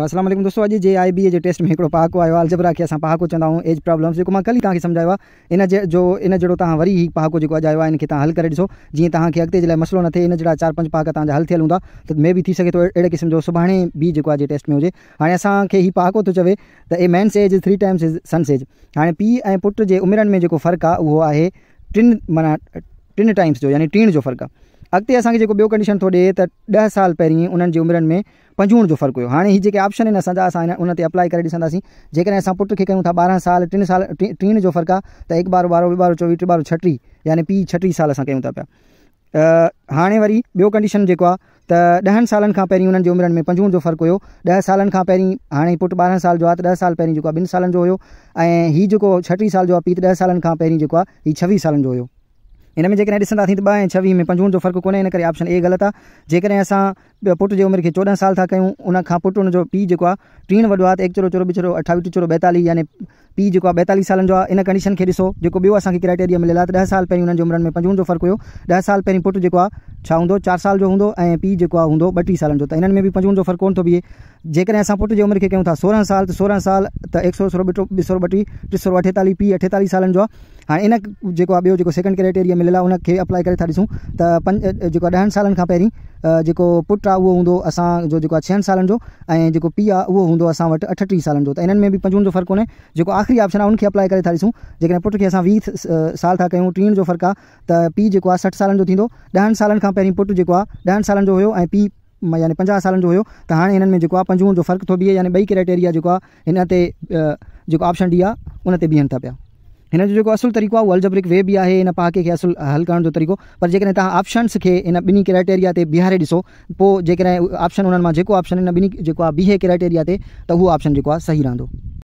असलम दोस्तों अॼु जे आई बी ए टेस्ट में हिकिड़ो पहाको आयो आहे अलजबरा खे पहाको चवंदा आहियूं एज प्रॉब्लम्स जो मां कल ई तव्हांखे सम्झायो इन जो इन जो तुम वरी ही पहाको जो अॼु आयो आहे हल करे ॾिसो जीअं तव्हांखे अॻिते मसलो न थिए इन जहिड़ा चार पंज पहाका तव्हांजा हल थियल हूंदा त मे बि थी सघे थो अहिड़े क़िस्म जो सुभाणे बि जेको आहे टेस्ट में हो हाँ असांखे ही पहाको तो चवे तो a man's age three times is son's age हाँ पीउ ऐं पुट के उम्र में जो फर्क आहे वो है टिनि माना टिन टाइम्स जो यानी टीण जो फ़र्क़ु आहे અગતે આસંગ જેકો બે કન્ડિશન થોડે તા 10 સાલ પેરી ઉનન જે ઉમરન મે 55 જો ફરક હો હાને હી જે કે ઓપ્શન હે સંગ આસન ઉનતે એપ્લાય કરે સનસી જે કે આસન પુટ કે કરું થા 12 સાલ 3 સાલ 3 જો ફરકા તા એક બાર 12 બાર 24 બાર 66 એટલે પી 66 સાલ આસ કે હું તા પ આને વરી બે કન્ડિશન જેકો તા 10 સાલન કા પેરી ઉનન જે ઉમરન મે 55 જો ફરક હો 10 સાલન કા પેરી હાને પુટ 12 સાલ જો આ તા 10 સાલ પેરી જેકો 10 સાલ જો હો એ હી જોકો 66 સાલ જો પી 10 સાલન કા પેરી જેકો હી 26 સાલ જો હો हिन में जेकॾहिं ॾिसंदासीं त ॿ ऐं छवीह में पंजवंजो फ़र्क़ु कोन्हे इन करे ऑप्शन ए ग़लति आहे जेकॾहिं असां पुट जे उमिरि खे चोॾहं साल था कयूं उनखां पुटु हुनजो पीउ जेको आहे टीह वॾो आहे त चोरो अठावीह चोरो ॿाएतालीह यानी पीउ जेको आहे ॿाएतालीह सालनि जो आहे इन कंडीशन खे ॾिसो जेको ॿियो असांखे क्राइटेरिया मिलियलु आहे ॾह साल पहिरीं हुननि जी उमिरि में पंजवंजोजो फ़र्क़ु हुयो ॾह साल पहिरियों पुटु जेको छा हूंदो चार साल जो हूंदो ऐं पीउ जेको आहे हूंदो ॿटीह सालनि जो त हिननि में बि पंजवंज जो फ़र्क़ु बीहे जेकॾहिं असां पुट की उम्र के कयूं था सोरह साल तो सोरह साल तो एक सौ सोरहं ॿिटो ॿ सौ बटी टे सौ अठेतालीह पी अठेतालीह सालनि जो आहे हाणे इन जेको आहे ॿियो जेको सेकंड क्राइटेरिया मिलियल आहे हुनखे अप्लाई करे था ॾिसूं त पंज जेको आहे ॾहनि सालनि खां पहिरीं जेको पुटु आहे जो ऐं जेको पीउ आहे उहो हूंदो असां वटि अठटीह सालनि जो त इन्हनि जो आख़िरी ऑप्शन आहे उनखे अप्लाई कर था ॾिसूं जेकॾहिं पुट वी साल था क्यों टीह जो फ़र्क़ु आहे त पीउ जेको आहे सठि जो थींदो ॾहनि सालनि खां खां पहिरीं पुटु जेको आहे ॾहनि सालनि जो हुयो ऐं पीउ यानी पंजाह साल जो हुयो त हाणे में जो आहे पंजूं जो फर्क थो बीहे यानी बई क्राइटेरिया जो आहे हिन ऑप्शन डी आहे उन ते था पिया हिन जो जेको तरीक़ो वो उहो अलजब्रिक वे भी है इन पहाके खे असुलु हल करण तरीक़ो पर जेकॾहिं तुम ऑप्शन्स के इन ॿिन्ही क्राइटेरिया ते बीहारे ॾिसो पोइ ऑप्शन उन्हनि मां ऑप्शन हिन ॿिन्ही क्राइटेरिया ते त उहो ऑप्शन जेको सही रहंदो